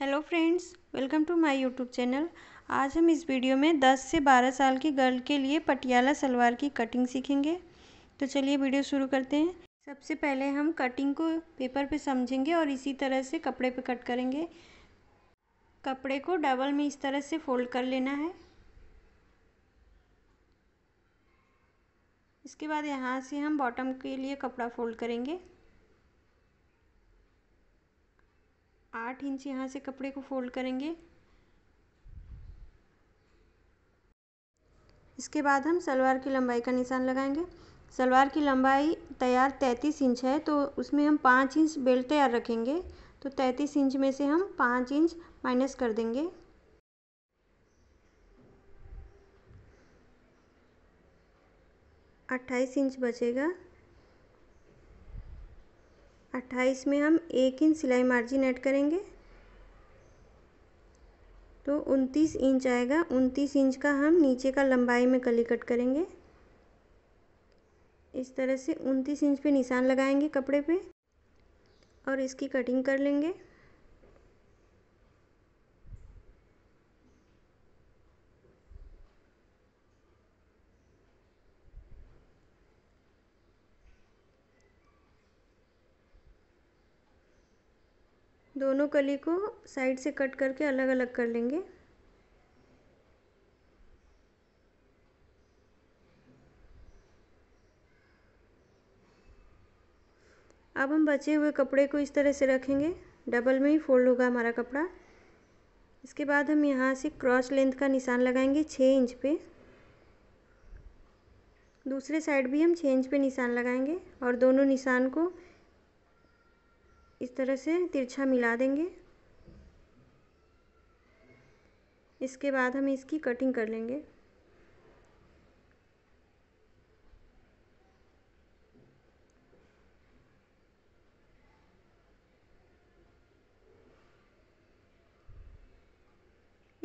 hello friends welcome to my YouTube channel आज हम इस वीडियो में 10 से 12 साल की गर्ल के लिए पटियाला सलवार की कटिंग सीखेंगे तो चलिए वीडियो शुरू करते हैं सबसे पहले हम कटिंग को पेपर पे समझेंगे और इसी तरह से कपड़े पे कट करेंगे कपड़े को डबल में इस तरह से फोल्ड कर लेना है इसके बाद यहाँ से हम बॉटम के लिए कपड़ा फोल्ड करेंगे आठ इंच यहाँ से कपड़े को फोल्ड करेंगे इसके बाद हम सलवार की लंबाई का निशान लगाएंगे सलवार की लंबाई तैयार तैंतीस इंच है तो उसमें हम पाँच इंच बेल्ट तैयार रखेंगे तो तैंतीस इंच में से हम पाँच इंच माइनस कर देंगे अट्ठाईस इंच बचेगा अट्ठाईस में हम एक इंच सिलाई मार्जिन ऐड करेंगे तो उनतीस इंच आएगा उनतीस इंच का हम नीचे का लंबाई में कली कट करेंगे इस तरह से उनतीस इंच पे निशान लगाएंगे कपड़े पे और इसकी कटिंग कर लेंगे दोनों कली को साइड से कट करके अलग अलग कर लेंगे अब हम बचे हुए कपड़े को इस तरह से रखेंगे डबल में ही फोल्ड होगा हमारा कपड़ा इसके बाद हम यहाँ से क्रॉस लेंथ का निशान लगाएंगे छः इंच पे दूसरे साइड भी हम छः इंच पे निशान लगाएंगे और दोनों निशान को इस तरह से तिरछा मिला देंगे इसके बाद हम इसकी कटिंग कर लेंगे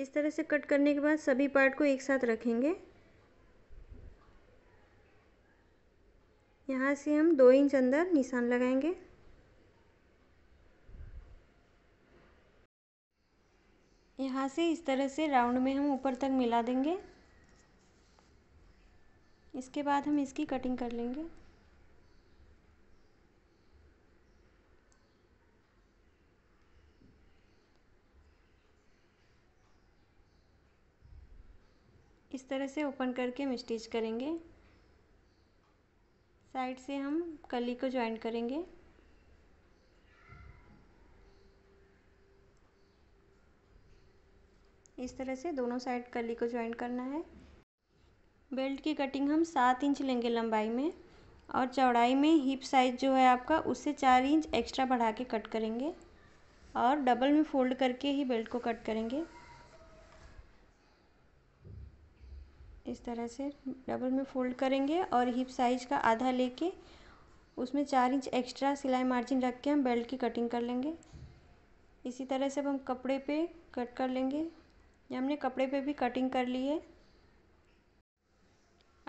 इस तरह से कट करने के बाद सभी पार्ट को एक साथ रखेंगे यहाँ से हम दो इंच अंदर निशान लगाएंगे यहाँ से इस तरह से राउंड में हम ऊपर तक मिला देंगे इसके बाद हम इसकी कटिंग कर लेंगे इस तरह से ओपन करके हम स्टिच करेंगे साइड से हम कली को ज्वाइन करेंगे इस तरह से दोनों साइड कली को ज्वाइन करना है बेल्ट की कटिंग हम सात इंच लेंगे लंबाई में और चौड़ाई में हिप साइज़ जो है आपका उससे चार इंच एक्स्ट्रा बढ़ा के कट करेंगे और डबल में फोल्ड करके ही बेल्ट को कट करेंगे इस तरह से डबल में फोल्ड करेंगे और हिप साइज़ का आधा लेके उसमें चार इंच एक्स्ट्रा सिलाई मार्जिन रख के हम बेल्ट की कटिंग कर लेंगे इसी तरह से अब हम कपड़े पे कट कर लेंगे ये हमने कपड़े पे भी कटिंग कर ली है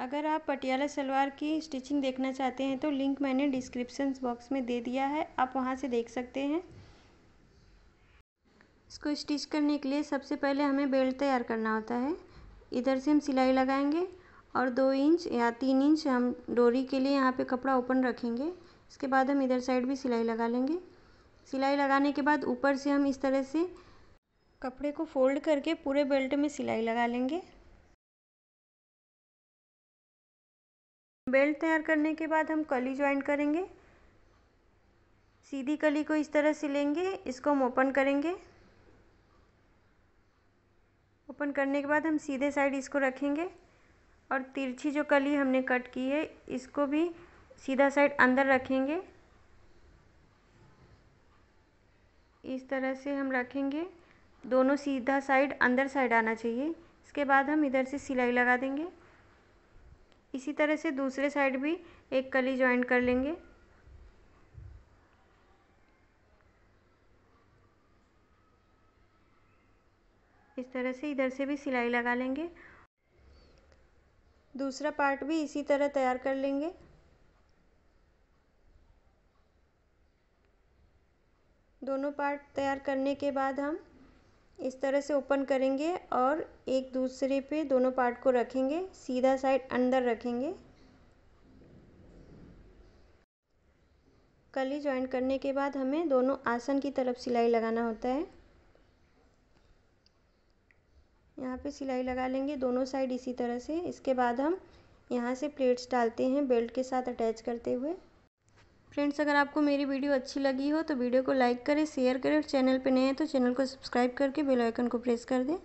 अगर आप पटियाला सलवार की स्टिचिंग देखना चाहते हैं तो लिंक मैंने डिस्क्रिप्शन बॉक्स में दे दिया है आप वहाँ से देख सकते हैं इसको स्टिच करने के लिए सबसे पहले हमें बेल्ट तैयार करना होता है इधर से हम सिलाई लगाएंगे और दो इंच या तीन इंच हम डोरी के लिए यहाँ पे कपड़ा ओपन रखेंगे इसके बाद हम इधर साइड भी सिलाई लगा लेंगे सिलाई लगाने के बाद ऊपर से हम इस तरह से कपड़े को फोल्ड करके पूरे बेल्ट में सिलाई लगा लेंगे बेल्ट तैयार करने के बाद हम कली ज्वाइन करेंगे सीधी कली को इस तरह से लेंगे इसको हम ओपन करेंगे ओपन करने के बाद हम सीधे साइड इसको रखेंगे और तिरछी जो कली हमने कट की है इसको भी सीधा साइड अंदर रखेंगे इस तरह से हम रखेंगे दोनों सीधा साइड अंदर साइड आना चाहिए इसके बाद हम इधर से सिलाई लगा देंगे इसी तरह से दूसरे साइड भी एक कली ज्वाइन कर लेंगे इस तरह से इधर से भी सिलाई लगा लेंगे दूसरा पार्ट भी इसी तरह तैयार कर लेंगे दोनों पार्ट तैयार करने के बाद हम इस तरह से ओपन करेंगे और एक दूसरे पे दोनों पार्ट को रखेंगे सीधा साइड अंदर रखेंगे कली ज्वाइन करने के बाद हमें दोनों आसन की तरफ सिलाई लगाना होता है यहाँ पे सिलाई लगा लेंगे दोनों साइड इसी तरह से इसके बाद हम यहाँ से प्लेट्स डालते हैं बेल्ट के साथ अटैच करते हुए फ्रेंड्स अगर आपको मेरी वीडियो अच्छी लगी हो तो वीडियो को लाइक करें शेयर करें और चैनल पर नए हैं तो चैनल को सब्सक्राइब करके बेल आइकन को प्रेस कर दें